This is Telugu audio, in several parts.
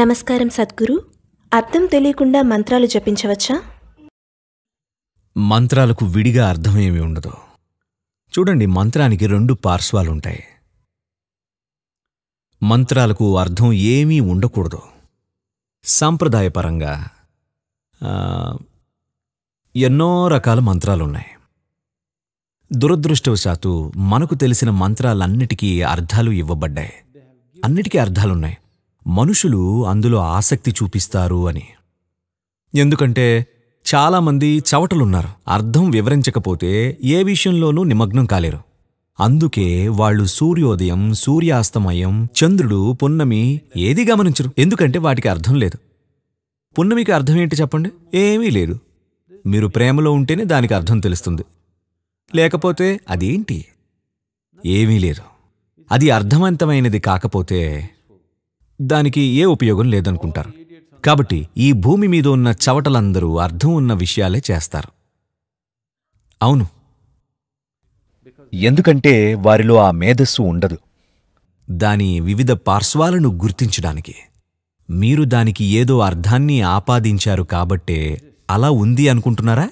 నమస్కారం సద్గురు అర్థం తెలియకుండా మంత్రాలు జపించవచ్చా మంత్రాలకు విడిగా అర్థం ఉండదు చూడండి మంత్రానికి రెండు పార్శ్వాలుంటాయి మంత్రాలకు అర్థం ఏమీ ఉండకూడదు సాంప్రదాయపరంగా ఎన్నో రకాల మంత్రాలున్నాయి దురదృష్టవశాత్తు మనకు తెలిసిన మంత్రాలన్నిటికీ అర్థాలు ఇవ్వబడ్డాయి అన్నిటికీ అర్థాలున్నాయి మనుషులు అందులో ఆసక్తి చూపిస్తారు అని ఎందుకంటే చాలామంది చవటలున్నారు అర్థం వివరించకపోతే ఏ విషయంలోనూ నిమగ్నం కాలేరు అందుకే వాళ్ళు సూర్యోదయం సూర్యాస్తమయం చంద్రుడు పున్నమి ఏది గమనించరు ఎందుకంటే వాటికి అర్థం లేదు పున్నమికి అర్థం ఏంటి చెప్పండి ఏమీ లేదు మీరు ప్రేమలో ఉంటేనే దానికి అర్థం తెలుస్తుంది లేకపోతే అదేంటి ఏమీ లేదు అది అర్థవంతమైనది కాకపోతే దానికి ఏ ఉపయోగం లేదనుకుంటారు కాబట్టి ఈ భూమి మీద ఉన్న చవటలందరూ అర్థం ఉన్న విషయాలే చేస్తారు అవును ఎందుకంటే వారిలో ఆ మేధస్సు ఉండదు దాని వివిధ పార్శ్వాలను గుర్తించడానికి మీరు దానికి ఏదో అర్థాన్ని ఆపాదించారు కాబట్టే అలా ఉంది అనుకుంటున్నారా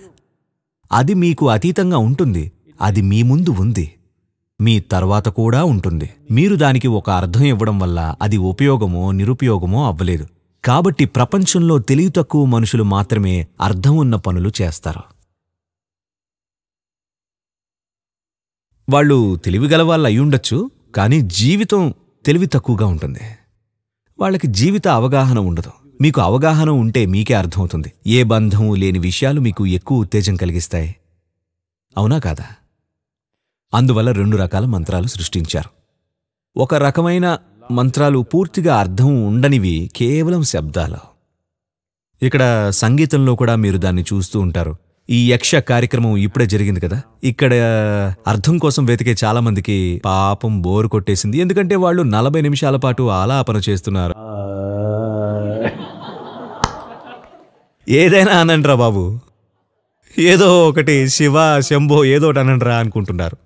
అది మీకు అతీతంగా ఉంటుంది అది మీ ముందు ఉంది మీ తర్వాత కూడా ఉంటుంది మీరు దానికి ఒక అర్థం ఇవ్వడం వల్ల అది ఉపయోగమో నిరుపయోగమో అవ్వలేదు కాబట్టి ప్రపంచంలో తెలివి తక్కువ మనుషులు మాత్రమే అర్థం ఉన్న పనులు చేస్తారు వాళ్ళు తెలివిగలవాళ్ళు అయ్యుండొచ్చు కానీ జీవితం తెలివి తక్కువగా ఉంటుంది వాళ్ళకి జీవిత అవగాహన ఉండదు మీకు అవగాహన ఉంటే మీకే అర్థమవుతుంది ఏ బంధం లేని విషయాలు మీకు ఎక్కువ ఉత్తేజం కలిగిస్తాయి అవునా కాదా అందువల్ల రెండు రకాల మంత్రాలు సృష్టించారు ఒక రకమైన మంత్రాలు పూర్తిగా అర్థం ఉండనివి కేవలం శబ్దాలు ఇక్కడ సంగీతంలో కూడా మీరు దాన్ని చూస్తూ ఉంటారు ఈ యక్ష కార్యక్రమం ఇప్పుడే జరిగింది కదా ఇక్కడ అర్థం కోసం వెతికే చాలా మందికి పాపం బోరు కొట్టేసింది ఎందుకంటే వాళ్ళు నలభై నిమిషాల పాటు ఆలాపన చేస్తున్నారు ఏదైనా అనండిరా బాబు ఏదో ఒకటి శివ శంభో ఏదో ఒకటి అనండిరా అనుకుంటున్నారు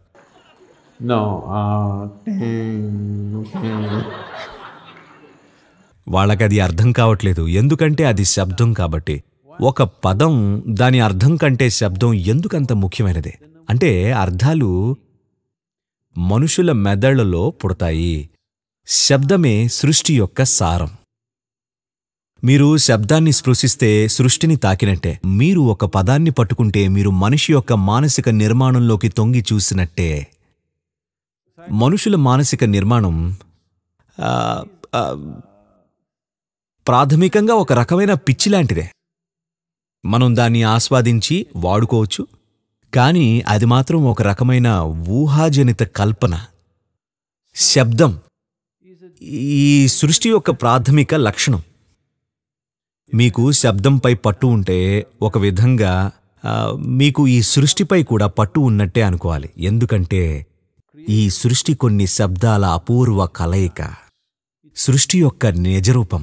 వాళ్ళకి అది అర్థం కావట్లేదు ఎందుకంటే అది శబ్దం కాబట్టి ఒక పదం దాని అర్థం కంటే శబ్దం ఎందుకంత ముఖ్యమైనది అంటే అర్థాలు మనుషుల మెదళ్లలో పుడతాయి శబ్దమే సృష్టి యొక్క సారం మీరు శబ్దాన్ని స్పృశిస్తే సృష్టిని తాకినట్టే మీరు ఒక పదాన్ని పట్టుకుంటే మీరు మనిషి యొక్క మానసిక నిర్మాణంలోకి తొంగి చూసినట్టే మనుషుల మానసిక నిర్మాణం ప్రాథమికంగా ఒక రకమైన పిచ్చి లాంటిదే మనం దాన్ని ఆస్వాదించి వాడుకోవచ్చు కానీ అది మాత్రం ఒక రకమైన ఊహాజనిత కల్పన శబ్దం ఈ సృష్టి యొక్క ప్రాథమిక లక్షణం మీకు శబ్దంపై పట్టు ఉంటే ఒక విధంగా మీకు ఈ సృష్టిపై కూడా పట్టు ఉన్నట్టే అనుకోవాలి ఎందుకంటే ఈ సృష్టి కొన్ని శబ్దాల అపూర్వ కలయిక సృష్టి యొక్క నిజరూపం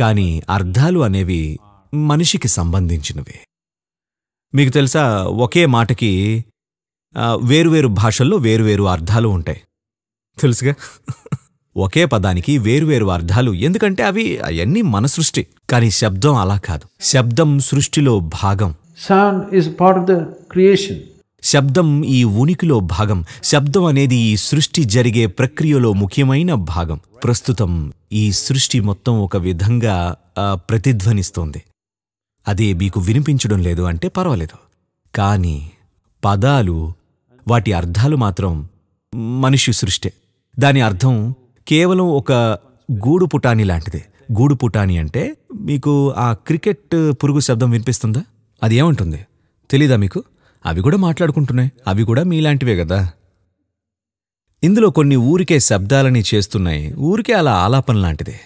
కానీ అర్థాలు అనేవి మనిషికి సంబంధించినవి మీకు తెలుసా ఒకే మాటకి వేరువేరు భాషల్లో వేరువేరు అర్థాలు ఉంటాయి తెలుసుగా ఒకే పదానికి వేరువేరు అర్థాలు ఎందుకంటే అవి అవన్నీ మన సృష్టి కానీ శబ్దం అలా కాదు శబ్దం సృష్టిలో భాగం sound is part of the creation శబ్దం ఈ ఉనికిలో భాగం శబ్దం అనేది ఈ సృష్టి జరిగే ప్రక్రియలో ముఖ్యమైన భాగం ప్రస్తుతం ఈ సృష్టి మొత్తం ఒక విధంగా ప్రతిధ్వనిస్తోంది అదే మీకు వినిపించడం లేదు అంటే పర్వాలేదు కానీ పదాలు వాటి అర్థాలు మాత్రం మనిషి సృష్టి దాని అర్థం కేవలం ఒక గూడు పుటాని లాంటిదే గూడు పుటాని అంటే మీకు ఆ క్రికెట్ పురుగు శబ్దం వినిపిస్తుందా అది ఏముంటుంది తెలీదా మీకు అవి కూడా మాట్లాడుకుంటున్నాయి అవి కూడా మీలాంటివే కదా ఇందులో కొన్ని ఊరికే శబ్దాలని చేస్తున్నాయి ఊరికే అలా ఆలాపన లాంటిదే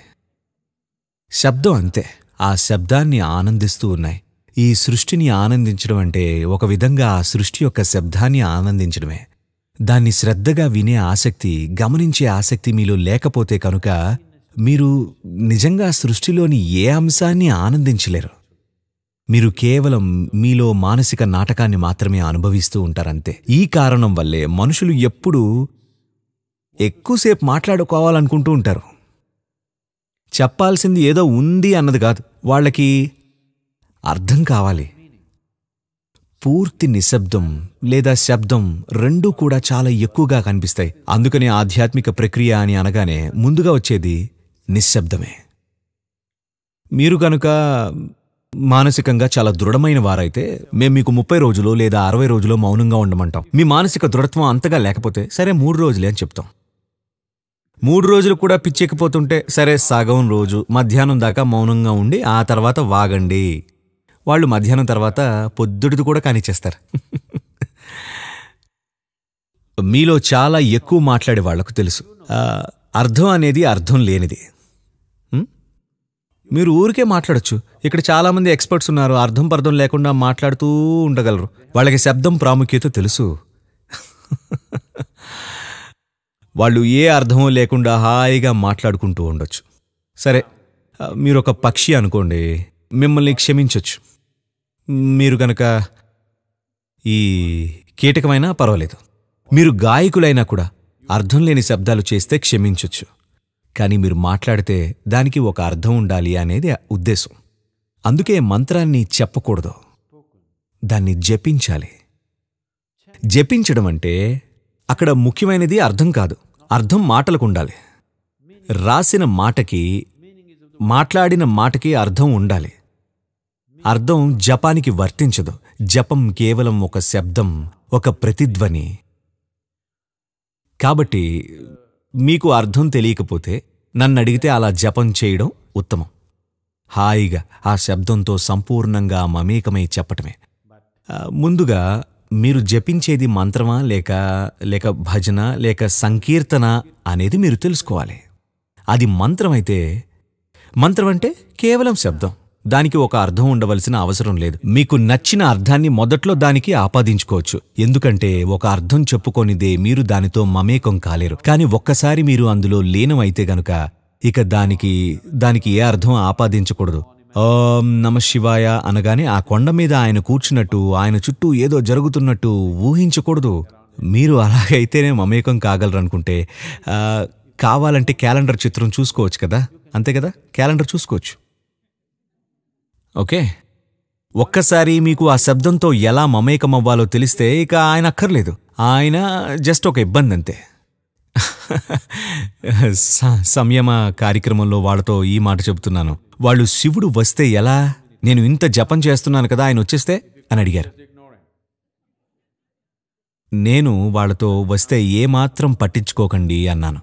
శబ్దం అంతే ఆ శబ్దాన్ని ఆనందిస్తూ ఉన్నాయి ఈ సృష్టిని ఆనందించడం అంటే ఒక విధంగా ఆ సృష్టి యొక్క శబ్దాన్ని ఆనందించడమే దాన్ని శ్రద్ధగా వినే ఆసక్తి గమనించే ఆసక్తి మీలో లేకపోతే కనుక మీరు నిజంగా సృష్టిలోని ఏ అంశాన్ని ఆనందించలేరు మీరు కేవలం మీలో మానసిక నాటకాన్ని మాత్రమే అనుభవిస్తూ ఉంటారంతే ఈ కారణం వల్లే మనుషులు ఎప్పుడూ ఎక్కువసేపు మాట్లాడుకోవాలనుకుంటూ ఉంటారు చెప్పాల్సింది ఏదో ఉంది అన్నది కాదు వాళ్ళకి అర్థం కావాలి పూర్తి నిశ్శబ్దం లేదా శబ్దం రెండూ కూడా చాలా ఎక్కువగా కనిపిస్తాయి అందుకనే ఆధ్యాత్మిక ప్రక్రియ అని అనగానే ముందుగా వచ్చేది నిశ్శబ్దమే మీరు కనుక మానసికంగా చాలా దృఢమైన వారైతే మేము మీకు ముప్పై రోజులు లేదా అరవై రోజులు మౌనంగా ఉండమంటాం మీ మానసిక దృఢత్వం అంతగా లేకపోతే సరే మూడు రోజులే అని చెప్తాం మూడు రోజులు కూడా పిచ్చెక్కిపోతుంటే సరే సగం రోజు మధ్యాహ్నం దాకా మౌనంగా ఉండి ఆ తర్వాత వాగండి వాళ్ళు మధ్యాహ్నం తర్వాత పొద్దుటిది కూడా కానిచ్చేస్తారు మీలో చాలా ఎక్కువ మాట్లాడే వాళ్లకు తెలుసు అర్థం అనేది అర్థం లేనిది మీరు ఊరికే మాట్లాడచ్చు ఇక్కడ చాలామంది ఎక్స్పర్ట్స్ ఉన్నారు అర్థం పర్థం లేకుండా మాట్లాడుతూ ఉండగలరు వాళ్ళకి శబ్దం ప్రాముఖ్యత తెలుసు వాళ్ళు ఏ అర్థం లేకుండా హాయిగా మాట్లాడుకుంటూ ఉండొచ్చు సరే మీరు ఒక పక్షి అనుకోండి మిమ్మల్ని క్షమించవచ్చు మీరు గనక ఈ కీటకమైనా పర్వాలేదు మీరు గాయకులైనా కూడా అర్థం లేని శబ్దాలు చేస్తే క్షమించొచ్చు కానీ మీరు మాట్లాడితే దానికి ఒక అర్థం ఉండాలి అనేది ఉద్దేశం అందుకే మంత్రాన్ని చెప్పకూడదు దాన్ని జపించాలి జపించడం అంటే అక్కడ ముఖ్యమైనది అర్థం కాదు అర్థం మాటలకు ఉండాలి రాసిన మాటకి మాట్లాడిన మాటకి అర్థం ఉండాలి అర్థం జపానికి వర్తించదు జపం కేవలం ఒక శబ్దం ఒక ప్రతిధ్వని కాబట్టి మీకు అర్థం తెలియకపోతే నన్ను అడిగితే అలా జపం చేయడం ఉత్తమం హాయిగా ఆ శబ్దంతో సంపూర్ణంగా మమేకమై చెప్పటమే ముందుగా మీరు జపించేది మంత్రమా లేక లేక భజన లేక సంకీర్తన అనేది మీరు తెలుసుకోవాలి అది మంత్రమైతే మంత్రమంటే కేవలం శబ్దం దానికి ఒక అర్థం ఉండవలసిన అవసరం లేదు మీకు నచ్చిన అర్థాన్ని మొదట్లో దానికి ఆపాదించుకోవచ్చు ఎందుకంటే ఒక అర్థం చెప్పుకొనిదే మీరు దానితో మమేకం కాలేరు కానీ ఒక్కసారి మీరు అందులో లీనమైతే గనుక ఇక దానికి దానికి ఏ అర్థం ఆపాదించకూడదు ఓం నమ శివాయ అనగానే ఆ కొండ మీద ఆయన కూర్చున్నట్టు ఆయన చుట్టూ ఏదో జరుగుతున్నట్టు ఊహించకూడదు మీరు అలాగైతేనే మమేకం కాగలరనుకుంటే కావాలంటే క్యాలెండర్ చిత్రం చూసుకోవచ్చు కదా అంతే కదా క్యాలెండర్ చూసుకోవచ్చు ఓకే ఒక్కసారి మీకు ఆ శబ్దంతో ఎలా మమేకమవ్వాలో తెలిస్తే ఇక ఆయన అక్కర్లేదు ఆయన జస్ట్ ఒక ఇబ్బంది అంతే సంయమ కార్యక్రమంలో వాళ్ళతో ఈ మాట చెబుతున్నాను వాళ్ళు శివుడు వస్తే ఎలా నేను ఇంత జపం చేస్తున్నాను కదా ఆయన వచ్చేస్తే అని అడిగారు నేను వాళ్ళతో వస్తే ఏమాత్రం పట్టించుకోకండి అన్నాను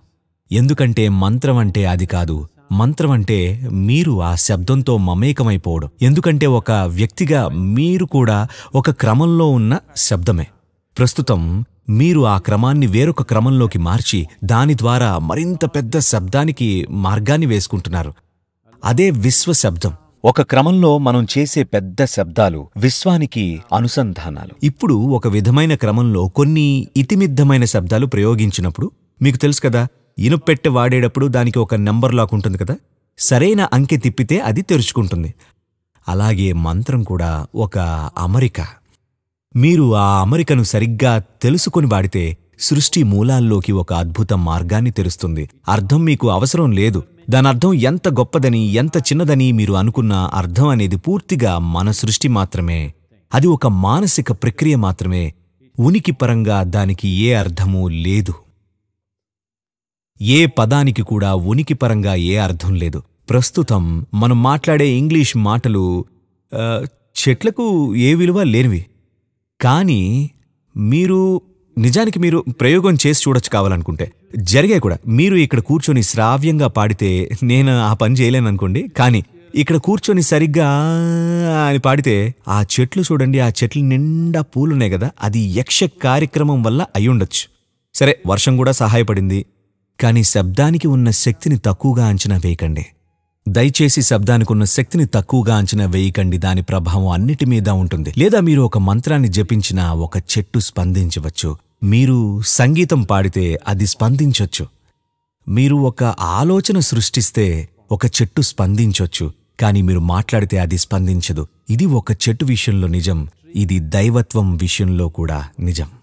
ఎందుకంటే మంత్రం అంటే అది కాదు మంత్రం అంటే మీరు ఆ శబ్దంతో మమేకమైపోవడం ఎందుకంటే ఒక వ్యక్తిగా మీరు కూడా ఒక క్రమంలో ఉన్న శబ్దమే ప్రస్తుతం మీరు ఆ క్రమాన్ని వేరొక క్రమంలోకి మార్చి దాని ద్వారా మరింత పెద్ద శబ్దానికి మార్గాన్ని వేసుకుంటున్నారు అదే విశ్వ శబ్దం ఒక క్రమంలో మనం చేసే పెద్ద శబ్దాలు విశ్వానికి అనుసంధానాలు ఇప్పుడు ఒక విధమైన క్రమంలో కొన్ని ఇతిమిద్దమైన శబ్దాలు ప్రయోగించినప్పుడు మీకు తెలుసు కదా ఇనుపెట్టె వాడేటప్పుడు దానికి ఒక నెంబర్ లాక్ ఉంటుంది కదా సరైన అంకె తిప్పితే అది తెరుచుకుంటుంది అలాగే మంత్రం కూడా ఒక అమరిక మీరు ఆ అమరికను సరిగ్గా తెలుసుకుని వాడితే సృష్టి మూలాల్లోకి ఒక అద్భుత మార్గాన్ని తెరుస్తుంది అర్థం మీకు అవసరం లేదు దానర్థం ఎంత గొప్పదని ఎంత చిన్నదని మీరు అనుకున్న అర్థం అనేది పూర్తిగా మన సృష్టి మాత్రమే అది ఒక మానసిక ప్రక్రియ మాత్రమే ఉనికి పరంగా దానికి ఏ అర్థమూ లేదు ఏ పదానికి కూడా ఉనికిపరంగా ఏ అర్థం లేదు ప్రస్తుతం మనం మాట్లాడే ఇంగ్లీష్ మాటలు చెట్లకు ఏ విలువ లేనివి కానీ మీరు నిజానికి మీరు ప్రయోగం చేసి చూడొచ్చు కావాలనుకుంటే జరిగాయి కూడా మీరు ఇక్కడ కూర్చొని శ్రావ్యంగా పాడితే నేను ఆ పని చేయలేననుకోండి కానీ ఇక్కడ కూర్చొని సరిగ్గా అని పాడితే ఆ చెట్లు చూడండి ఆ చెట్లు నిండా పూలున్నాయి కదా అది యక్ష కార్యక్రమం వల్ల అయ్యుండొచ్చు సరే వర్షం కూడా సహాయపడింది కానీ శబ్దానికి ఉన్న శక్తిని తక్కువగా అంచనా వేయకండి దయచేసి శబ్దానికున్న శక్తిని తక్కువగా అంచనా వేయకండి దాని ప్రభావం అన్నిటి మీద ఉంటుంది లేదా మీరు ఒక మంత్రాన్ని జపించినా ఒక చెట్టు స్పందించవచ్చు మీరు సంగీతం పాడితే అది స్పందించొచ్చు మీరు ఒక ఆలోచన సృష్టిస్తే ఒక చెట్టు స్పందించొచ్చు కానీ మీరు మాట్లాడితే అది స్పందించదు ఇది ఒక చెట్టు విషయంలో నిజం ఇది దైవత్వం విషయంలో కూడా నిజం